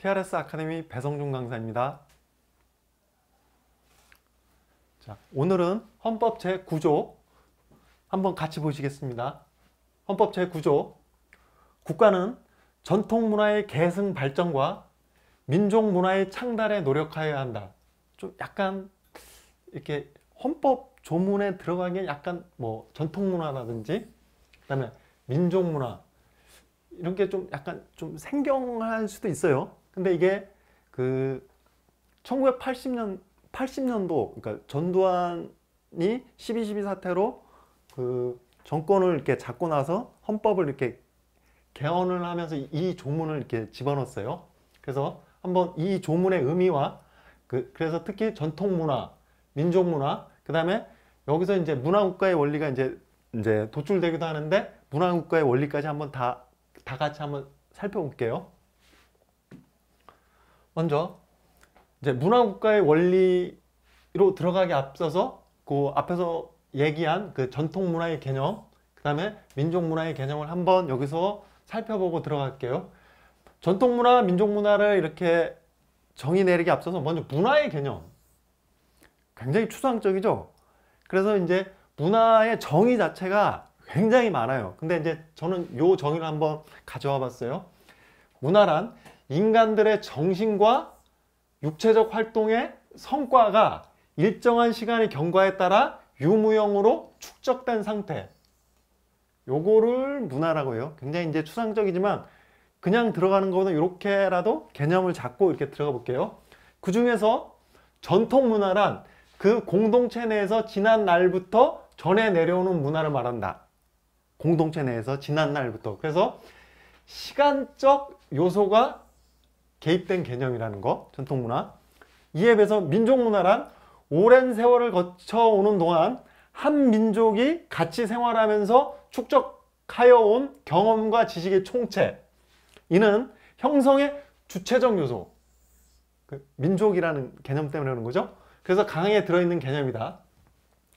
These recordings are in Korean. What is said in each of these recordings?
TRS 아카데미 배성중 강사입니다. 자, 오늘은 헌법 제9조 한번 같이 보시겠습니다. 헌법 제9조 국가는 전통문화의 계승 발전과 민족문화의 창달에 노력하여야 한다. 좀 약간 이렇게 헌법 조문에 들어가기 약간 뭐 전통문화라든지 그 다음에 민족문화 이런 게 좀 약간 좀 생경할 수도 있어요. 근데 이게 그 1980년 80년도 그러니까 전두환이 12.12 사태로 그 정권을 이렇게 잡고 나서 헌법을 이렇게 개헌을 하면서 이 조문을 이렇게 집어넣었어요. 그래서 한번 이 조문의 의미와 그, 그래서 특히 전통 문화, 민족 문화, 그 다음에 여기서 이제 문화 국가의 원리가 이제 이제 도출되기도 하는데 문화 국가의 원리까지 한번 다 다 같이 한번 살펴볼게요. 먼저 이제 문화국가의 원리로 들어가기 앞서서 그 앞에서 얘기한 그 전통문화의 개념 그 다음에 민족문화의 개념을 한번 여기서 살펴보고 들어갈게요 전통문화, 민족문화를 이렇게 정의 내리기 앞서서 먼저 문화의 개념 굉장히 추상적이죠 그래서 이제 문화의 정의 자체가 굉장히 많아요 근데 이제 저는 요 정의를 한번 가져와 봤어요 문화란 인간들의 정신과 육체적 활동의 성과가 일정한 시간의 경과에 따라 유무형으로 축적된 상태 요거를 문화라고 해요 굉장히 이제 추상적이지만 그냥 들어가는 거는 이렇게라도 개념을 잡고 이렇게 들어가 볼게요 그 중에서 전통 문화란 그 공동체 내에서 지난 날부터 전해 내려오는 문화를 말한다 공동체 내에서 지난 날부터 그래서 시간적 요소가 개입된 개념이라는 거, 전통문화. 이에비해서 민족문화란 오랜 세월을 거쳐오는 동안 한 민족이 같이 생활하면서 축적하여 온 경험과 지식의 총체. 이는 형성의 주체적 요소. 그 민족이라는 개념 때문에 그런 거죠. 그래서 강에 들어있는 개념이다.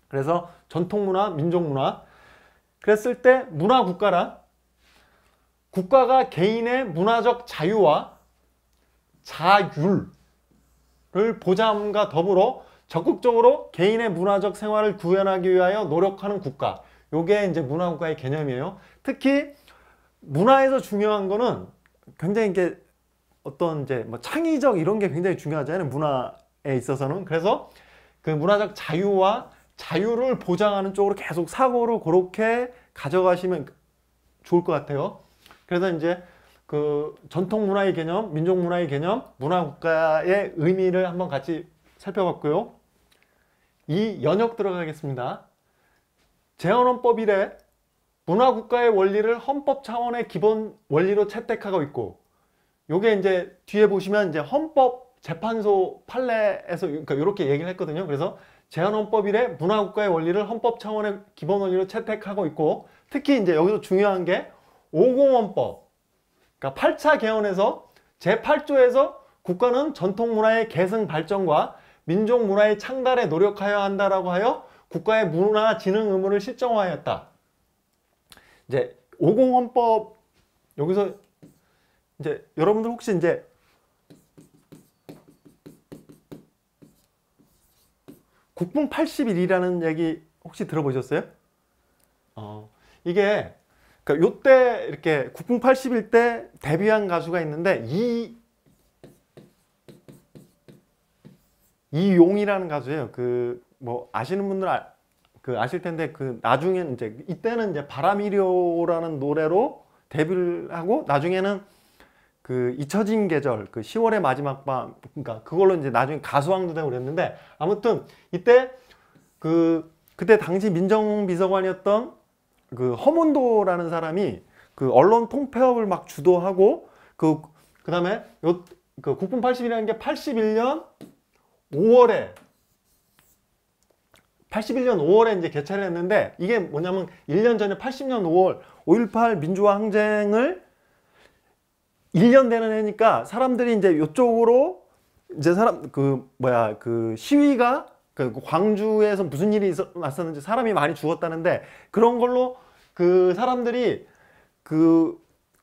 그래서 전통문화, 민족문화. 그랬을 때 문화국가란 국가가 개인의 문화적 자유와 자율을 보장함과 더불어 적극적으로 개인의 문화적 생활을 구현하기 위하여 노력하는 국가 요게 이제 문화국가의 개념이에요 특히 문화에서 중요한 거는 굉장히 이게 어떤 이제 뭐 창의적 이런 게 굉장히 중요하잖아요 문화에 있어서는 그래서 그 문화적 자유와 자유를 보장하는 쪽으로 계속 사고를 그렇게 가져가시면 좋을 것 같아요 그래서 이제 그 전통 문화의 개념, 민족 문화의 개념, 문화 국가의 의미를 한번 같이 살펴봤고요. 이 연역 들어가겠습니다. 제헌헌법 1에 문화 국가의 원리를 헌법 차원의 기본 원리로 채택하고 있고 요게 이제 뒤에 보시면 이제 헌법 재판소 판례에서 그러니까 이렇게 얘기를 했거든요. 그래서 제헌헌법 1에 문화 국가의 원리를 헌법 차원의 기본 원리로 채택하고 있고 특히 이제 여기서 중요한 게 50헌법 그러니까 8차 개헌에서 제8조에서 국가는 전통문화의 계승 발전과 민족문화의 창달에 노력하여야 한다라고 하여 국가의 문화 진흥 의무를 실정화하였다. 이제 50헌법 여기서 이제 여러분들 혹시 이제 국뽕 81이라는 얘기 혹시 들어보셨어요? 어, 이게 그러니까 요때 이렇게 9 0 8일때 데뷔한 가수가 있는데 이 이용이라는 가수예요. 그 뭐 아시는 분들 아, 그 아실 텐데 그 나중에 이제 이때는 이제 바람이려라는 노래로 데뷔를 하고 나중에는 그 잊혀진 계절 그 10월의 마지막 밤 그러니까 그걸로 이제 나중에 가수왕도 되고 그랬는데 아무튼 이때 그 그때 당시 민정비서관이었던 그허몬도라는 사람이 그 언론 통폐합을 막 주도하고 그 그다음에 요, 그 국분 80이라는 게 81년 5월에 81년 5월에 이제 개최를 했는데 이게 뭐냐면 1년 전에 80년 5월 5.18 민주화 항쟁을 1년 되는 해니까 사람들이 이제 요쪽으로 이제 사람 그 뭐야 그 시위가 그 광주에서 무슨 일이 있었, 었는지 사람이 많이 죽었다는데 그런 걸로 그 사람들이 그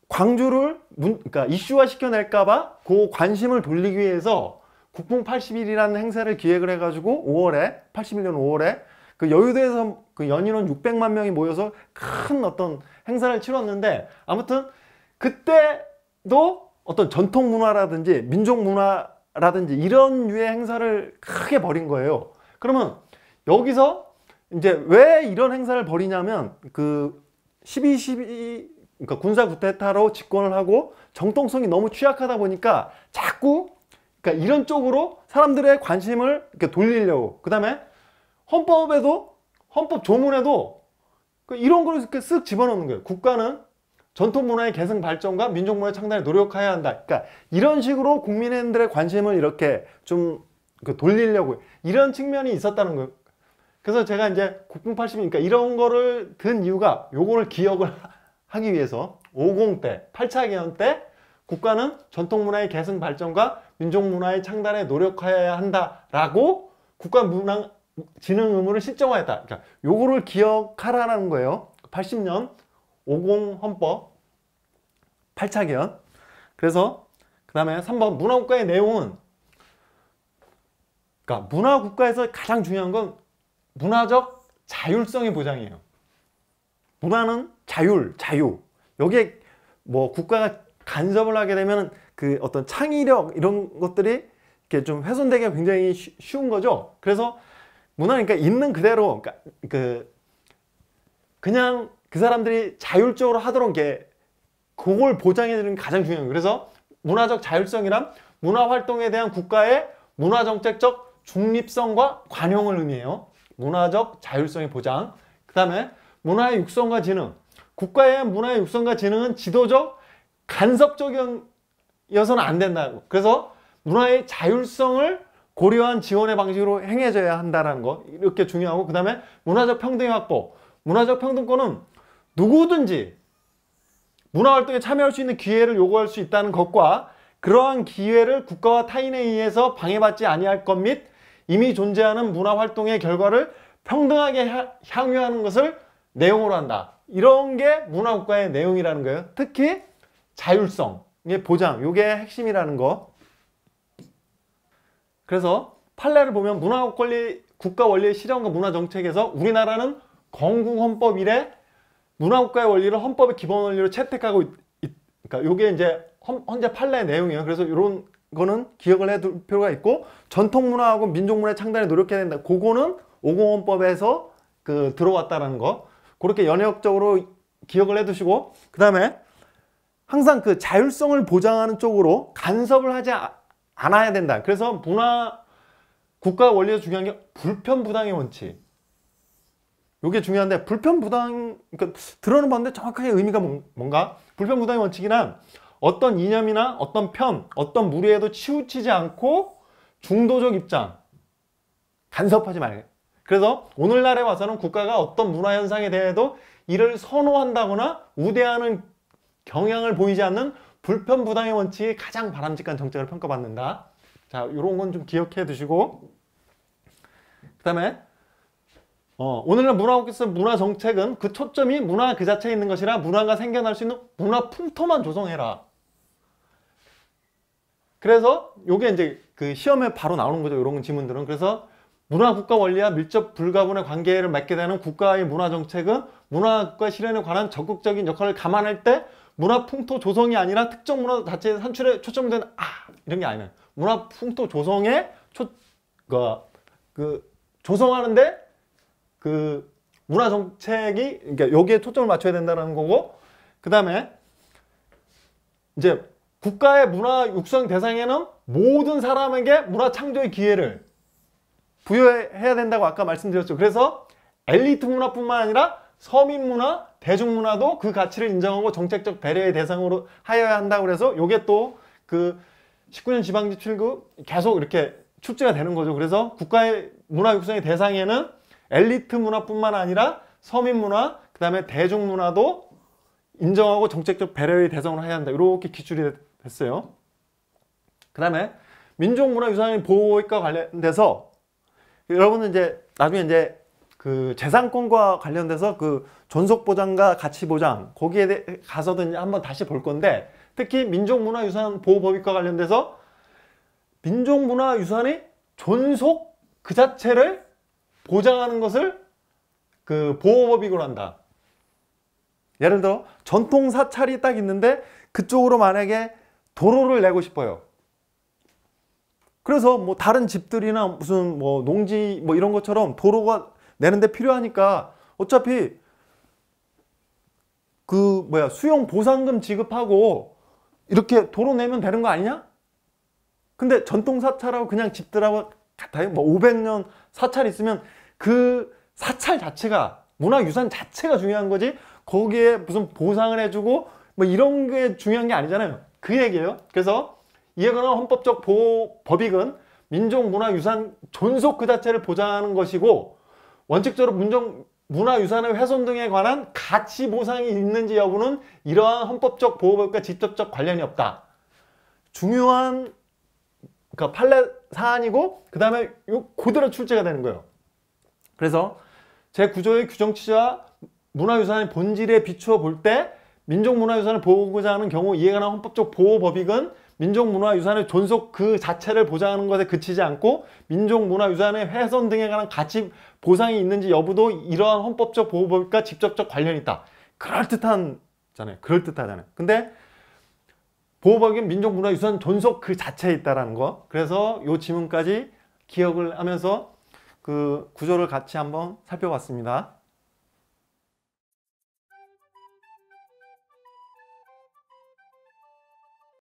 광주를 문, 그러니까 이슈화 시켜낼까봐 그 관심을 돌리기 위해서 국풍 80일이라는 행사를 기획을 해가지고 5월에 81년 5월에 그여유도에서그 연인원 600만 명이 모여서 큰 어떤 행사를 치렀는데 아무튼 그때도 어떤 전통 문화라든지 민족 문화라든지 이런 유의 행사를 크게 벌인 거예요. 그러면 여기서 이제 왜 이런 행사를 벌이냐면 그 12, 12 그러니까 군사 구테타로 집권을 하고 정통성이 너무 취약하다 보니까 자꾸 그러니까 이런 쪽으로 사람들의 관심을 이렇게 돌리려고 그 다음에 헌법에도 헌법 조문에도 그 이런 걸 이렇게 쓱 집어넣는 거예요 국가는 전통문화의 개성 발전과 민족문화 창단에 노력해야 한다 그러니까 이런 식으로 국민들의 관심을 이렇게 좀그 돌리려고 이런 측면이 있었다는 거예요. 그래서 제가 이제 9080이니까 그러니까 이런 거를 든 이유가 요거를 기억을 하기 위해서 50대, 8차 개헌 때 국가는 전통문화의 계승 발전과 민족문화의 창단에 노력해야 한다라고 국가문화 진흥 의무를 실정화했다. 그러니까 요거를 기억하라는 거예요. 80년 50 헌법 8차 개헌. 그래서 그 다음에 3번 문화국가의 내용은 그러니까 문화 국가에서 가장 중요한 건 문화적 자율성의 보장이에요. 문화는 자율, 자유. 여기에 뭐 국가가 간섭을 하게 되면 그 어떤 창의력 이런 것들이 이렇게 좀 훼손되기가 굉장히 쉬운 거죠. 그래서 문화니까 그러니까 있는 그대로 그러니까 그 그냥 그 사람들이 자율적으로 하도록 게 그걸 보장해 주는 게 가장 중요해요. 그래서 문화적 자율성이란 문화 활동에 대한 국가의 문화 정책적 중립성과 관용을 의미해요. 문화적 자율성의 보장. 그 다음에 문화의 육성과 지능. 국가의 문화의 육성과 지능은 지도적, 간섭적이어서는 안 된다고. 그래서 문화의 자율성을 고려한 지원의 방식으로 행해져야 한다는 거 이렇게 중요하고 그 다음에 문화적 평등 확보 문화적 평등권은 누구든지 문화활동에 참여할 수 있는 기회를 요구할 수 있다는 것과 그러한 기회를 국가와 타인에 의해서 방해받지 아니할 것및 이미 존재하는 문화 활동의 결과를 평등하게 향유하는 것을 내용으로 한다. 이런 게 문화국가의 내용이라는 거예요. 특히 자율성의 보장, 이게 핵심이라는 거. 그래서 판례를 보면 문화국 권리, 국가 원리의 실현과 문화정책에서 우리나라는 건국헌법 이래 문화국가의 원리를 헌법의 기본 원리로 채택하고 있, 그러니까 이게 이제 헌재 판례 내용이에요. 그래서 이런 거는 기억을 해둘 필요가 있고 전통 문화하고 민족 문화의 창단에 노력해야 된다. 그거는 오공헌법에서 그들어왔다는 거. 그렇게 연역적으로 기억을 해두시고 그 다음에 항상 그 자율성을 보장하는 쪽으로 간섭을 하지 아, 않아야 된다. 그래서 문화 국가 원리에서 중요한 게 불편부당의 원칙. 이게 중요한데 불편부당 그러니까 들어는 봤는데 정확하게 의미가 뭔가 불편부당의 원칙이란 어떤 이념이나 어떤 편, 어떤 무리에도 치우치지 않고 중도적 입장 간섭하지 말게. 그래서 오늘날에 와서는 국가가 어떤 문화현상에 대해도 이를 선호한다거나 우대하는 경향을 보이지 않는 불편부당의 원칙이 가장 바람직한 정책을 평가받는다. 자, 요런건 좀 기억해 두시고 그 다음에 어, 오늘날 문화국에서 문화정책은 그 초점이 문화 그 자체에 있는 것이라 문화가 생겨날 수 있는 문화 풍토만 조성해라. 그래서 요게 이제 그 시험에 바로 나오는 거죠. 이런 지문들은. 그래서 문화 국가 원리와 밀접 불가분의 관계를 맺게 되는 국가의 문화 정책은 문화 국가 실현에 관한 적극적인 역할을 감안할 때 문화 풍토 조성이 아니라 특정 문화 자체의 산출에 초점된 아 이런 게 아니에요. 문화 풍토 조성에 초 그, 그 조성하는데 그 문화 정책이 그러니까 여기에 초점을 맞춰야 된다는 거고 그다음에 이제 국가의 문화 육성 대상에는 모든 사람에게 문화 창조의 기회를 부여해야 된다고 아까 말씀드렸죠. 그래서 엘리트 문화뿐만 아니라 서민 문화, 대중문화도 그 가치를 인정하고 정책적 배려의 대상으로 하여야 한다고 그래서 요게 또 그 19년 지방지 출구 계속 이렇게 축제가 되는 거죠. 그래서 국가의 문화 육성의 대상에는 엘리트 문화뿐만 아니라 서민 문화, 그 다음에 대중문화도 인정하고 정책적 배려의 대상으로 해야 한다. 이렇게 기출이 됐어요. 그 다음에 민족문화유산 의 보호과 관련돼서 여러분은 이제 나중에 이제 그 재산권과 관련돼서 그 존속보장과 가치보장 거기에 가서도 이제 한번 다시 볼 건데 특히 민족문화유산 보호법과 관련돼서 민족문화유산이 존속 그 자체를 보장하는 것을 그보호법이으로 한다. 예를 들어 전통사찰이 딱 있는데 그쪽으로 만약에 도로를 내고 싶어요. 그래서 뭐 다른 집들이나 무슨 뭐 농지 뭐 이런 것처럼 도로가 내는데 필요하니까 어차피 그 뭐야 수용 보상금 지급하고 이렇게 도로 내면 되는 거 아니냐? 근데 전통 사찰하고 그냥 집들하고 같아요. 뭐 500년 사찰 있으면 그 사찰 자체가 문화유산 자체가 중요한 거지 거기에 무슨 보상을 해주고 뭐 이런 게 중요한 게 아니잖아요. 그 얘기예요. 그래서 이에 관한 헌법적 보호 법익은 민족문화유산 존속 그 자체를 보장하는 것이고 원칙적으로 문정, 문화유산의 훼손 등에 관한 가치 보상이 있는지 여부는 이러한 헌법적 보호법과 직접적 관련이 없다. 중요한 그러니까 판례 사안이고 그 다음에 요 고대로 출제가 되는 거예요. 그래서 제 구조의 규정 취지와 문화유산의 본질에 비추어 볼때 민족문화유산을 보고자 호하 하는 경우 이에 관한 헌법적 보호법익은 민족문화유산의 존속 그 자체를 보장하는 것에 그치지 않고 민족문화유산의 훼손 등에 관한 가치 보상이 있는지 여부도 이러한 헌법적 보호법과 직접적 관련이 있다. 그럴듯한잖아요. 그럴듯하잖아요. 근데 보호법인 민족문화유산 존속 그 자체에 있다라는 거. 그래서 요 지문까지 기억을 하면서 그 구조를 같이 한번 살펴봤습니다.